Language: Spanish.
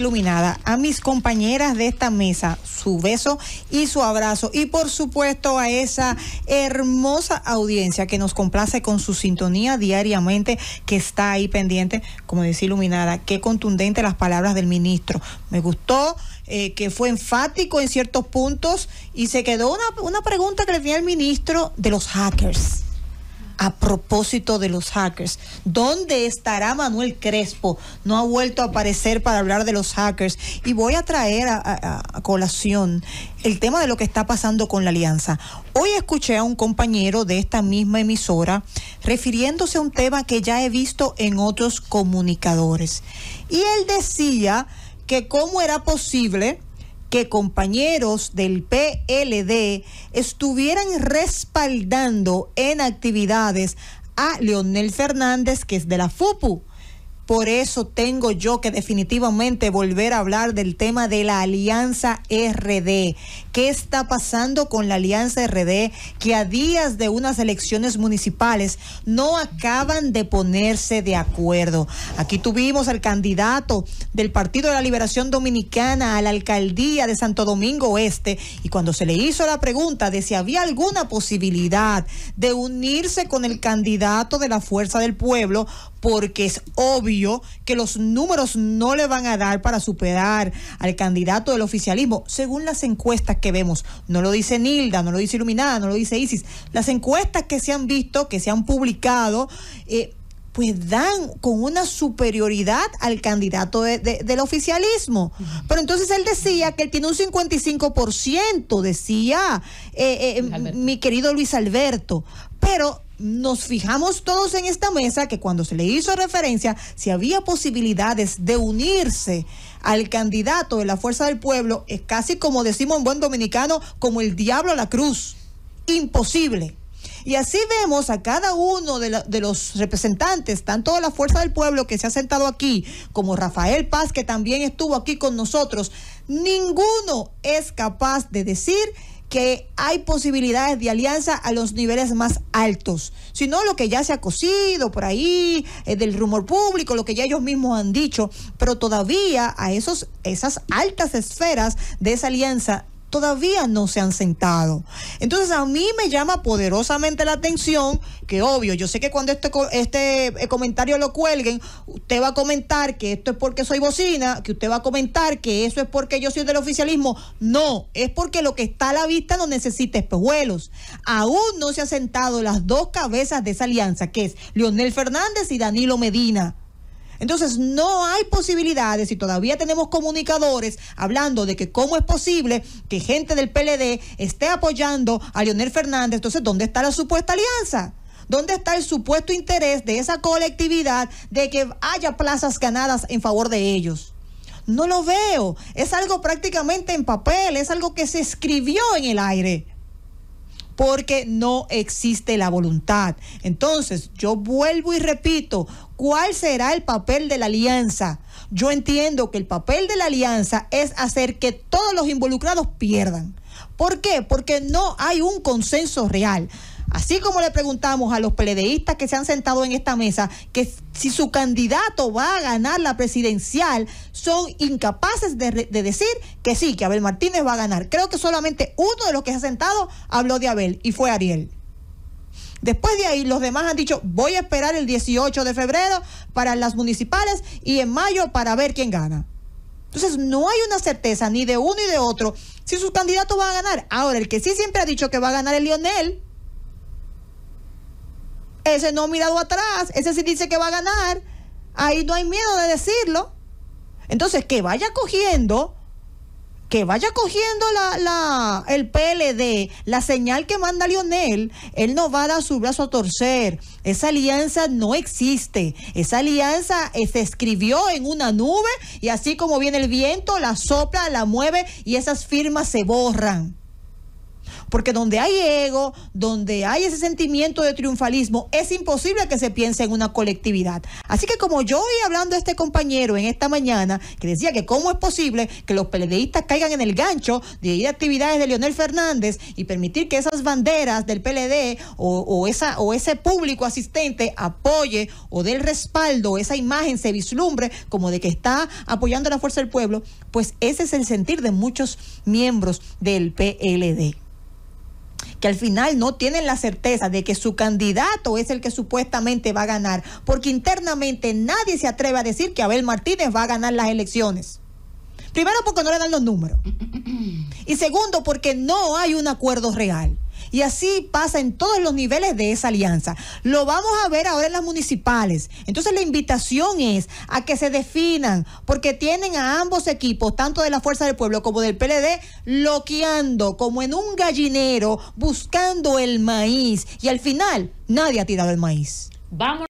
iluminada, a mis compañeras de esta mesa, su beso y su abrazo, y por supuesto a esa hermosa audiencia que nos complace con su sintonía diariamente, que está ahí pendiente, como dice iluminada, qué contundente las palabras del ministro. Me gustó. Eh, que fue enfático en ciertos puntos y se quedó una, una pregunta que le tenía el ministro de los hackers a propósito de los hackers. ¿Dónde estará Manuel Crespo? No ha vuelto a aparecer para hablar de los hackers. Y voy a traer a, colación el tema de lo que está pasando con la alianza. Hoy escuché a un compañero de esta misma emisora refiriéndose a un tema que ya he visto en otros comunicadores. Y él decía que cómo era posible que compañeros del PLD estuvieran respaldando en actividades a Leonel Fernández, que es de la FUPU. Por eso tengo yo que definitivamente volver a hablar del tema de la alianza RD. ¿Qué está pasando con la alianza RD que a días de unas elecciones municipales no acaban de ponerse de acuerdo? Aquí tuvimos al candidato del Partido de la Liberación Dominicana a la alcaldía de Santo Domingo Oeste y cuando se le hizo la pregunta de si había alguna posibilidad de unirse con el candidato de la Fuerza del Pueblo, porque es obvio que los números no le van a dar para superar al candidato del oficialismo, según las encuestas que vemos. No lo dice Nilda, no lo dice Iluminada, no lo dice ISIS. Las encuestas que se han visto, que se han publicado, eh, pues dan con una superioridad al candidato del oficialismo. Pero entonces él decía que él tiene un 55%, decía eh, eh mi querido Luis Alberto. Pero nos fijamos todos en esta mesa que cuando se le hizo referencia, si había posibilidades de unirse al candidato de la Fuerza del Pueblo, es casi como decimos en buen dominicano, como el diablo a la cruz. Imposible. Y así vemos a cada uno de, los representantes, tanto de la Fuerza del Pueblo que se ha sentado aquí, como Rafael Paz, que también estuvo aquí con nosotros. Ninguno es capaz de decir que hay posibilidades de alianza a los niveles más altos, sino lo que ya se ha cocido por ahí, eh, del rumor público, lo que ya ellos mismos han dicho, pero todavía a esos, esas altas esferas de esa alianza todavía no se han sentado. Entonces a mí me llama poderosamente la atención que obvio, yo sé que cuando este, este eh, comentario lo cuelguen, usted va a comentar que esto es porque soy bocina, que usted va a comentar que eso es porque yo soy del oficialismo. No, es porque lo que está a la vista no necesita espejuelos. Aún no se han sentado las dos cabezas de esa alianza, que es Leonel Fernández y Danilo Medina. Entonces, no hay posibilidades y todavía tenemos comunicadores hablando de que cómo es posible que gente del PLD esté apoyando a Leonel Fernández. Entonces, ¿dónde está la supuesta alianza? ¿Dónde está el supuesto interés de esa colectividad de que haya plazas ganadas en favor de ellos? No lo veo. Es algo prácticamente en papel, es algo que se escribió en el aire porque no existe la voluntad. Entonces, yo vuelvo y repito, ¿Cuál será el papel de la alianza? Yo entiendo que el papel de la alianza es hacer que todos los involucrados pierdan. ¿Por qué? Porque no hay un consenso real. Así como le preguntamos a los peledeístas que se han sentado en esta mesa que si su candidato va a ganar la presidencial, son incapaces de, de, decir que sí, que Abel Martínez va a ganar. Creo que solamente uno de los que se ha sentado habló de Abel y fue Ariel. Después de ahí, los demás han dicho, voy a esperar el 18 de febrero para las municipales y en mayo para ver quién gana. Entonces, no hay una certeza ni de uno ni de otro si sus candidatos van a ganar. Ahora, el que sí siempre ha dicho que va a ganar es Lionel. Ese no ha mirado atrás, ese sí dice que va a ganar. Ahí no hay miedo de decirlo. Entonces, que vaya cogiendo que vaya cogiendo la, la, el PLD, la señal que manda Lionel, él no va a dar su brazo a torcer. Esa alianza no existe. Esa alianza eh, se escribió en una nube y así como viene el viento, la sopla, la mueve y esas firmas se borran. Porque donde hay ego, donde hay ese sentimiento de triunfalismo, es imposible que se piense en una colectividad. Así que como yo oí hablando a este compañero en esta mañana, que decía que cómo es posible que los PLDistas caigan en el gancho de ir actividades de Leonel Fernández y permitir que esas banderas del PLD o, esa, o ese público asistente apoye o dé el respaldo, esa imagen se vislumbre como de que está apoyando la fuerza del pueblo, pues ese es el sentir de muchos miembros del PLD que al final no tienen la certeza de que su candidato es el que supuestamente va a ganar, porque internamente nadie se atreve a decir que Abel Martínez va a ganar las elecciones. Primero porque no le dan los números. Y segundo porque no hay un acuerdo real. Y así pasa en todos los niveles de esa alianza. Lo vamos a ver ahora en las municipales. Entonces la invitación es a que se definan, porque tienen a ambos equipos, tanto de la Fuerza del Pueblo como del PLD, loqueando como en un gallinero, buscando el maíz. Y al final, nadie ha tirado el maíz. Vamos.